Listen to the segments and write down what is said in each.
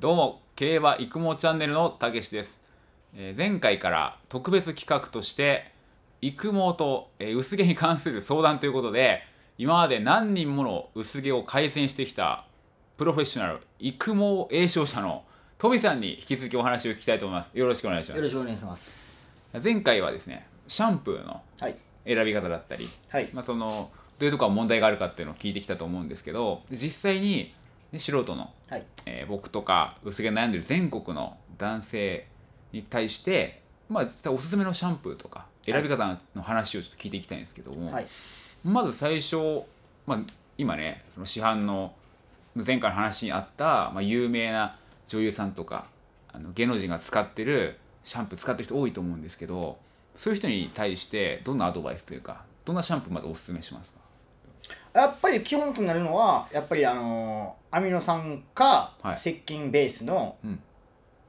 どうも、競馬育毛チャンネルのたけしです。えー、前回から特別企画として、育毛と、えー、薄毛に関する相談ということで、今まで何人もの薄毛を改善してきたプロフェッショナル、育毛栄唱者のトビさんに引き続きお話を聞きたいと思います。よろしくお願いします。よろしくお願いします。前回はですね、シャンプーの選び方だったり、はい、まあ、その、どういうところが問題があるかっていうのを聞いてきたと思うんですけど、実際にで素人の、はい、えー、僕とか薄毛悩んでる全国の男性に対して、まあ、実際おすすめのシャンプーとか選び方の話をちょっと聞いていきたいんですけども、はい、まず最初、まあ、今ねその市販の前回の話にあった、まあ、有名な女優さんとかあの芸能人が使ってるシャンプー使ってる人多いと思うんですけどそういう人に対してどんなアドバイスというかどんなシャンプーまずおすすめしますかやっぱり基本となるのはやっぱりあのー、アミノ酸か石鹸ベースの、はいうん、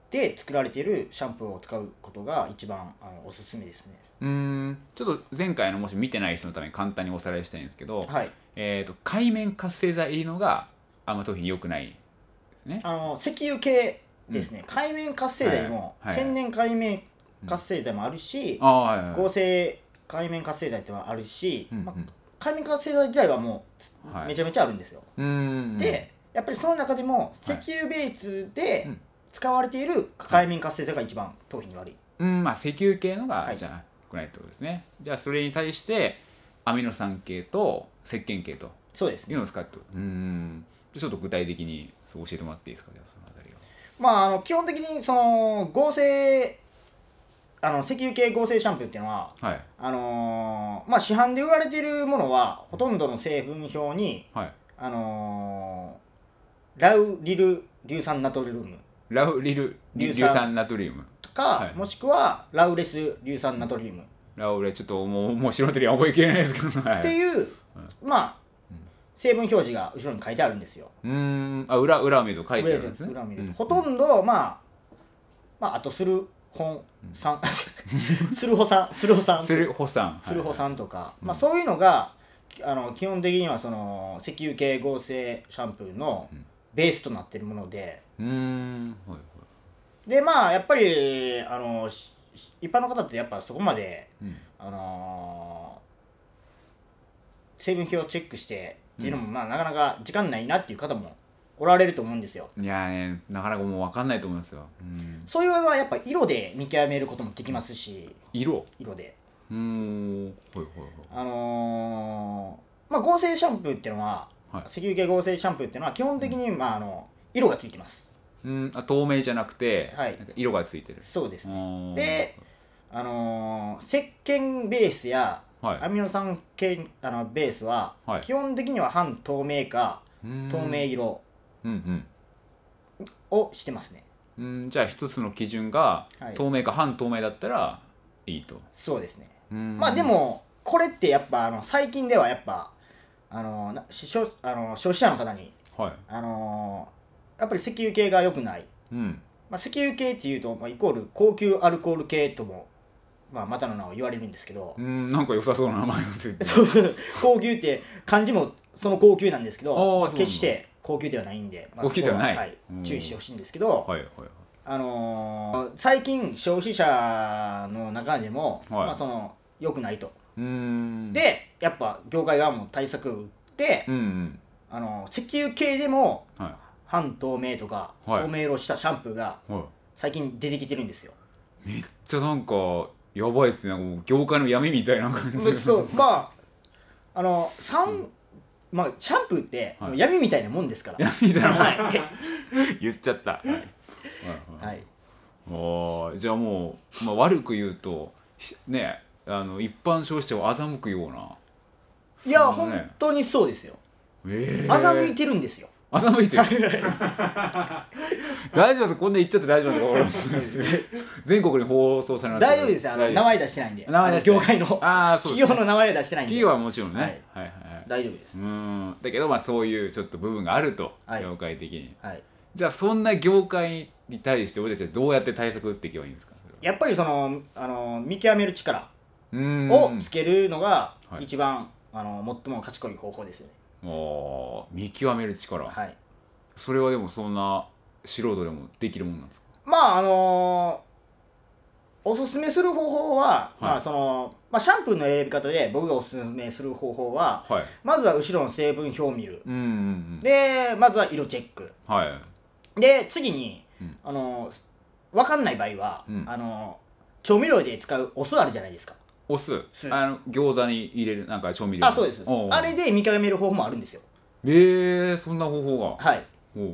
で作られているシャンプーを使うことが一番あのおすすめですねうんちょっと前回のもし見てない人のために簡単におさらいしたいんですけど、はい、えーと、と海面活性剤入りのがあんま頭皮に良くないですねあの石油系ですね、うん、海面活性剤も、はい、天然海面活性剤もあるし、あはい合成海面活性剤ってのもあるし、うん、まあ、上川製材自体はもうめちゃめちゃあるんですよ。でやっぱりその中でも石油ベースで使われている海面活性剤が一番頭皮に悪い。うん、まあ石油系のがじゃなくないってことですね。はい、じゃあそれに対してアミノ酸系と石鹸系とそうですいうのを使ってうん。ちょっと具体的に教えてもらっていいですかじゃあその辺りは。まああの基本的にその合成あの石油系合成シャンプーっていうのは、はい、あのー、まあ、市販で売られてるものはほとんどの成分表に、はい、あのー、ラウリル硫酸ナトリウムラウリル硫酸ナトリウムとか、はい、もしくはラウレス硫酸ナトリウムラウレちょっともうもう素人には覚えきれないですけど、っていう、まあ成分表示が後ろに書いてあるんですよ。うんあ裏裏を見ると書いてあるんですね。裏見ると、うん、ほとんど、まあ、まあ、あとする本さん、するほさん、するさん、するさん、するさんとか、まあそういうのがあの基本的にはその石油系合成シャンプーのベースとなってるもので、でまあやっぱりあの一般の方ってやっぱそこまで、あの成分表をチェックしてっていうのも、まあなかなか時間ないなっていう方もおられると思うんですよいやねなかなかもう分かんないと思いますよ、うん、そういう場合はやっぱ色で見極めることもできますし色色でうんはいはいはいあのー、まあ合成シャンプーっていうのは、はい、石油系合成シャンプーっていうのは基本的に、うん、まああの色がついてますうんあ透明じゃなくて、はい、色がついてるそうですねであのー、石鹸ベースやはい、アミノ酸系あのベースは、基本的には半透明か透明色うんうん、をしてますねうんじゃあ一つの基準が透明か半透明だったらいいと、そうですねまあでもこれってやっぱあの最近ではやっぱあのしょあの消費者の方にはあのやっぱり石油系が良くない、うんまあ、石油系っていうと、まあ、イコール高級アルコール系とも、まあ、またの名を言われるんですけど、うんなんか良さそうな名前いてそうそう高級って漢字もその高級なんですけどなん決して高級ではないんで、まあ、高級ではない、はい、注意してほしいんですけど、はいはいはい、あのー、最近消費者の中でも、はい、まあ、その良くないとでやっぱ業界側も対策を打って、うんうん、あの石油系でも、はい、半透明とか、透明色したシャンプーが、最近出てきてるんですよめっちゃなんかやばいっすね業界の闇みたいな感じそうまああの3、んまあ、シャンプーって闇みたいなもんですから、闇みたいなもん、はい、言っちゃったはい、はい、おじゃあもう、まあ、悪く言うとねあの一般消費者を欺くようないや、ね、本当にそうですよ、えー、欺いてるんですよ欺いてる大丈夫ですこんな言っちゃって大丈夫ですか 全国に放送されます大丈夫ですあの名前出してないんで業界のあそう、ね、企業の名前は出してないんで企業はもちろんね、はい、はいはい大丈夫ですうんだけどまあそういうちょっと部分があると、はい、業界的に、はい、じゃあそんな業界に対して俺たちはどうやって対策打っていけばいいんですかやっぱりそのあの見極める力をつけるのが一番、はい、あの最も賢い方法ですよねあ見極める力はいそれはでもそんな素人でもできるもんなんですかまああのー、おすすめする方法は、はい、まあそのまあ、シャンプーの選び方で僕がおすすめする方法は、はい、まずは後ろの成分表を見る、うんうんうん、でまずは色チェック、はい、で次に、うん、あの分かんない場合は、うん、あの調味料で使うお酢あるじゃないですかお酢あの餃子に入れるなんか調味料あそうですあれで見極める方法もあるんですよええー、そんな方法がはいおうおう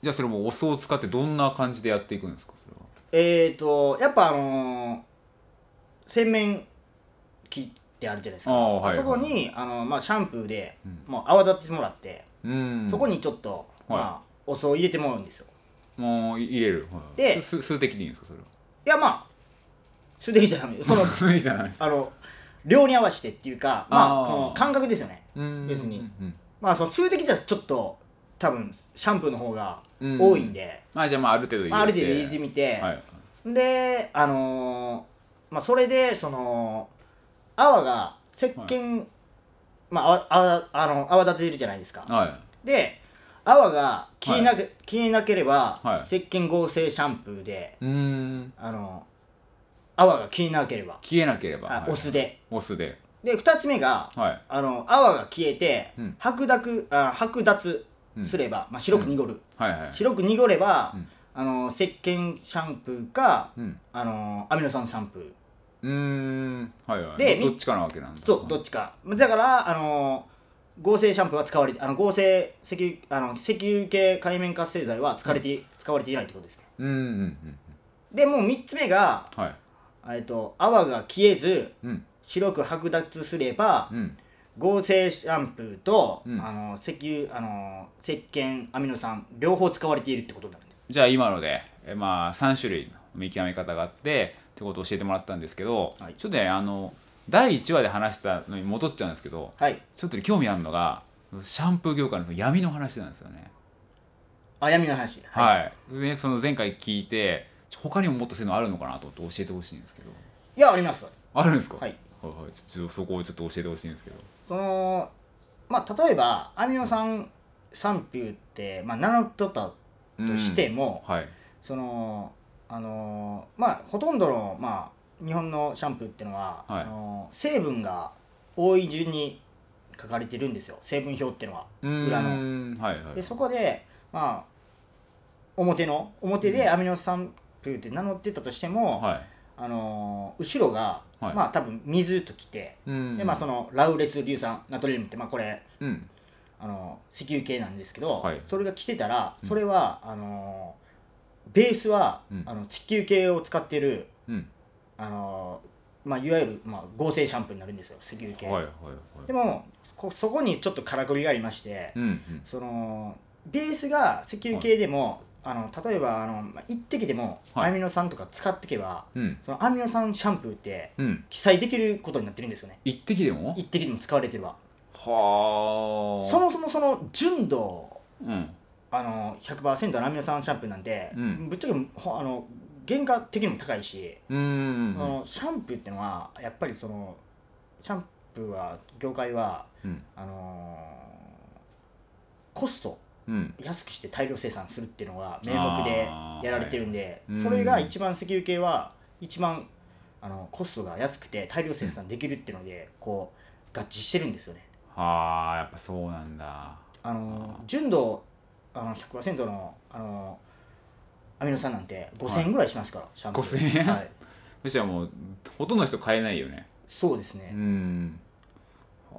じゃあそれもお酢を使ってどんな感じでやっていくんですかえっ、ー、とやっぱあのー、洗面木ってあるじゃないですか、はい、そこにあの、まあ、シャンプーで、もう泡立ててもらって、うん、そこにちょっと、まあ、お酢を入れてもらうんですよもう入れる、はい、で数的にいいんですかそれはいやまあ数的じゃないあの量に合わせてっていうかまあこの感覚ですよね別に、うん、まあその数的じゃちょっと多分シャンプーの方が多いんで、うん、あじゃあまあある程度入れて、まあ、ある程度入れてみて、はい、であのー、まあそれでその泡が石鹸、はい、まあ泡あの泡立てるじゃないですか、はい、で泡が消えな,、はい、消えなければ、はい、石鹸合成シャンプーであの泡が消えなければ消えなければ、お酢でお酢でで2つ目が、はい、あの泡が消えて、うん、白濁あ白脱すれば、うん、まあ、白く濁る、うん、はいはい、白く濁れば、あの石鹸シャンプーか、あのアミノ酸シャンプーうんはいはいでどっちかなわけなんだそうどっちかだからあの合成シャンプーは使われてあの合成石油あの石油系海面活性剤は使われて、うん、使われていないってことですねうんうんうんでもう3つ目が、はい、えっと泡が消えず、うん、白く剥奪すれば、うん、合成シャンプーと、うん、あの石油あの石鹸アミノ酸両方使われているってことなんでじゃあ今のでえまあ3種類の見極め方があってってことを教えてもらったんですけど、はい、ちょっとねあの第1話で話したのに戻っちゃうんですけど、はい、ちょっと、ね、興味あるのがシャンプー業界の闇の話なんですよね。あ闇の話はい、はい、でその前回聞いて他にももっと性能あるのかなと教えてほしいんですけどいやありますあるんですかはい、はいはい、ちょっとそこをちょっと教えてほしいんですけどそのまあ例えばアミノ酸、プ否って、まあ、名乗っとったとしても、うん、はい、そのあのまあほとんどの、まあ、日本のシャンプーっていうのは、はい、あの成分が多い順に書かれてるんですよ成分表っていうのは裏の。はいはい、でそこで、まあ、表の表でアミノ酸プーって名乗ってたとしても、はい、あの後ろが、はい、まあ多分水ときて、でまあ、そのラウレス硫酸ナトリウムって、まあ、これ、うん、あの石油系なんですけど、それが来てたらそれは、あのベースは、うんあの地球系を使ってるうんあの、まあ、いわゆる、まあ、合成シャンプーになるんですよ石油系、はいはいはいでもこそこにちょっとからくりがありまして、うんうんそのベースが石油系でも、あの例えばあのまあ一滴でもアミノ酸とか使っていけば、うんそのアミノ酸シャンプーって記載できることになってるんですよね一滴でも一滴でも使われてればはあそもそもその純度うんあの100%ラミさんシャンプーなんで、うん、ぶっちゃけあの原価的にも高いし、うんのシャンプーってのはやっぱりそのシャンプーは業界は、うん、あのー、コスト、うん、安くして大量生産するっていうのが名目でやられてるんで、はい、それが一番石油系は一番あのコストが安くて大量生産できるっていうので、こう合致してるんですよね。はあやっぱそうなんだ。あの純度あの100%のあのアミノ酸なんて5000円ぐらいしますから、シャンプー5000円、はい、むしろもうほとんどの人買えないよねそうですねうんは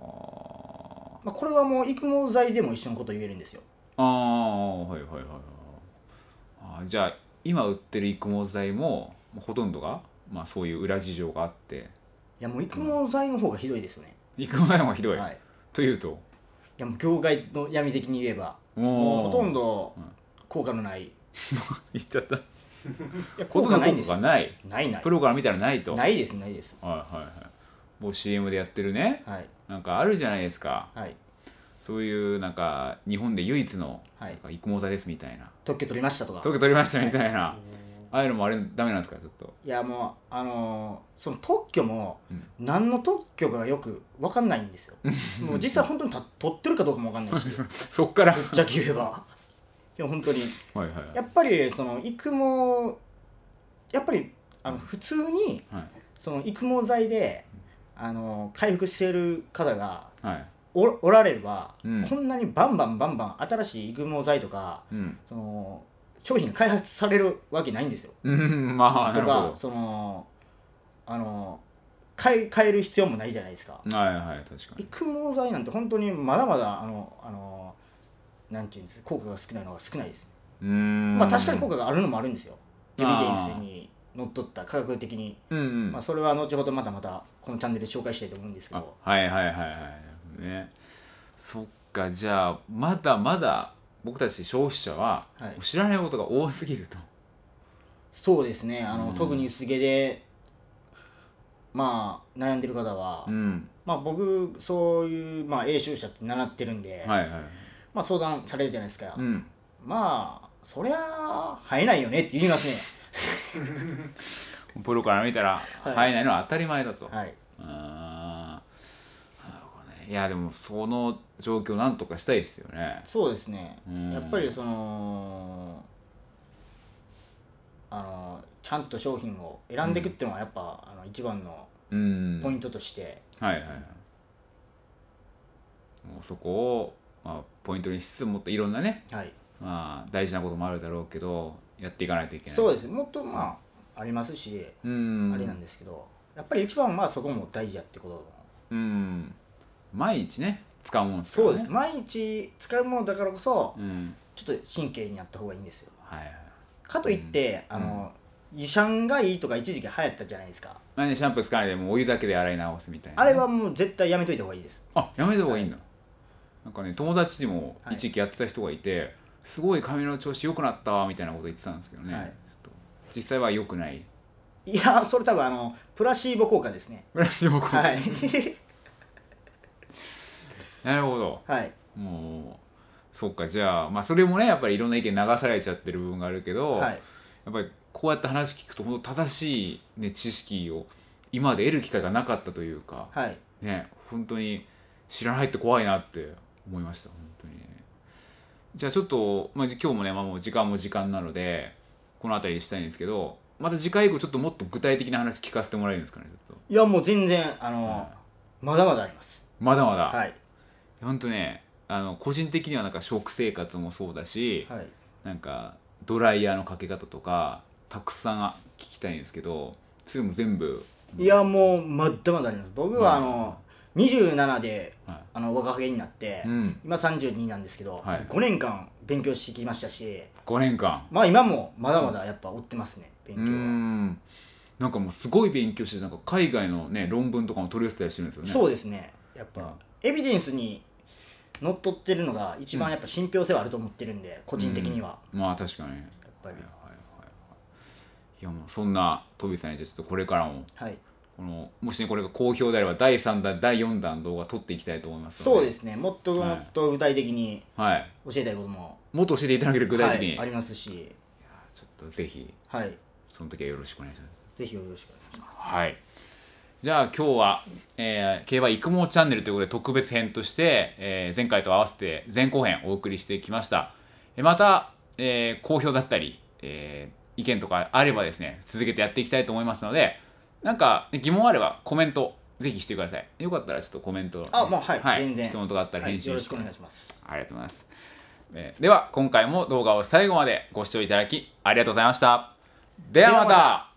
まあ、これはもう育毛剤でも一緒のこと言えるんですよああはいはいはいはいあじゃあ今売ってる育毛剤もほとんどが、まあ、そういう裏事情があっていやもう育毛剤の方がひどいですよね、育毛剤の方がひどい、はい、というといやもう業界の闇的に言えばもうほとんど効果のない 言っちゃったいや効果ないんですよないないないプロから見たらないとないですないですはいはいはいもう CM でやってるね、はい、なんかあるじゃないですか、はい、そういうなんか日本で唯一の育毛剤ですみたいな、特許取りましたとか特許取りましたみたいな、はいああいうのもあれダメなんですかちょっといやもうあのーその特許も何の特許かよく分かんないんですよ もう実際本当にた取ってるかどうかも分かんないし そっからちゃけ言えばいや本当にはいはいはいやっぱりその育毛やっぱりあの普通にはいその育毛剤であの回復している方がはいおおられれば、うんこんなにバンバンバンバン新しい育毛剤とかうんその商品が開発されるわけないんですよ。まあ、とかそのあの変え変える必要もないじゃないですか。はいはい確かに育毛剤なんて本当にまだまだあのあのなんていうんです効果が少ないのが少ないです。うんまあ確かに効果があるのもあるんですよ。エビデンスにのっとった科学的に、うんうん、まあ、それは後ほどまたまたこのチャンネルで紹介したいと思うんですけどはいはいはいはいねそっかじゃあまだまだ僕たち消費者は知らないことが多すぎると、はい、そうですねあの、うん、特に薄毛でまあ悩んでる方は、うん、まあ、僕そういう、まあ、英習者って習ってるんで、はいはい、まあ、相談されるじゃないですか、うん、まあそりゃ生えないよねって言いますね プロから見たら生えないのは当たり前だと、はい、いやでもその状況なんとかしたいですよねそうですね、うん、やっぱりそのあのちゃんと商品を選んでいくっていうのがやっぱ、うん、あの一番のポイントとして、はいはいはいもうそこを、まあ、ポイントにしつつもっといろんなね、はいまあ、大事なこともあるだろうけどやっていかないといけないそうですもっとまあありますし、うん、あれなんですけどやっぱり一番まあそこも大事やってことうん毎日ね使うもんですねそうです毎日使うものだからこそ、うん、ちょっと神経にやった方がいいんですよ、はいはい、かといって、うん、あの、湯シャンがいいとか一時期流行ったじゃないですか、何でシャンプー使わないでもお湯だけで洗い直すみたいな、あれはもう絶対やめといた方がいいですあやめた方がいいんだ、はい、なんかね友達にも一時期やってた人がいて、はい、すごい髪の調子良くなったみたいなこと言ってたんですけどね、はい、実際は良くないいやそれ多分あのプラシーボ効果ですねプラシーボ効果、はいなるほどはいもうそうかじゃあまあそれもねやっぱりいろんな意見流されちゃってる部分があるけど、はい、やっぱりこうやって話聞くと本当正しい、ね、知識を今まで得る機会がなかったというか、はい、ね本当に知らないって怖いなって思いました本当に、ね、じゃあちょっと、まあ、今日もね、まあ、もう時間も時間なのでこの辺りにしたいんですけどまた次回以降ちょっともっと具体的な話聞かせてもらえるんですかねちょっといやもう全然あの、はい、まだまだありますまだまだはい本当ねあの個人的にはなんか食生活もそうだし、はい、なんかドライヤーのかけ方とかたくさん聞きたいんですけどそれも全部いやもうまだまだあります僕はあの、はい、27で、はい、あの若手になって、うん、今32なんですけど、はい、5年間勉強してきましたし5年間まあ今もまだまだやっぱ追ってますね、うん、勉強はなんかもうすごい勉強してなんか海外のね論文とかも取り寄せたりしてるんですよねそうですねやっぱ、うん、エビデンスに乗っ取ってるのが一番やっぱ信憑性はあると思ってるんで、個人的には、まあ確かにやっぱり、はいはいはい、いやもうそんな飛びさんにちょっとこれからも、はい、このもし、ね、これが好評であれば第3弾第4弾動画撮っていきたいと思いますそうですねもっともっと具体的に、はい、教えたいことも、はい、もっと教えていただける具体的に、はい、ありますしちょっとぜひ、はい、その時はよろしくお願いしますぜひよろしくお願いしますはいじゃあ今日は、えー、競馬育毛チャンネルということで特別編として、えー、前回と合わせて前後編お送りしてきました。えまた、えー、好評だったり、えー、意見とかあればですね、続けてやっていきたいと思いますので、なんか疑問あればコメントぜひしてください。よかったらちょっとコメント、ね、あ、まあはい、はい、全然。質問とかあったら返信、はい、よろしくお願いします。ありがとうございます。えー、では今回も動画を最後までご視聴いただきありがとうございました。ではまた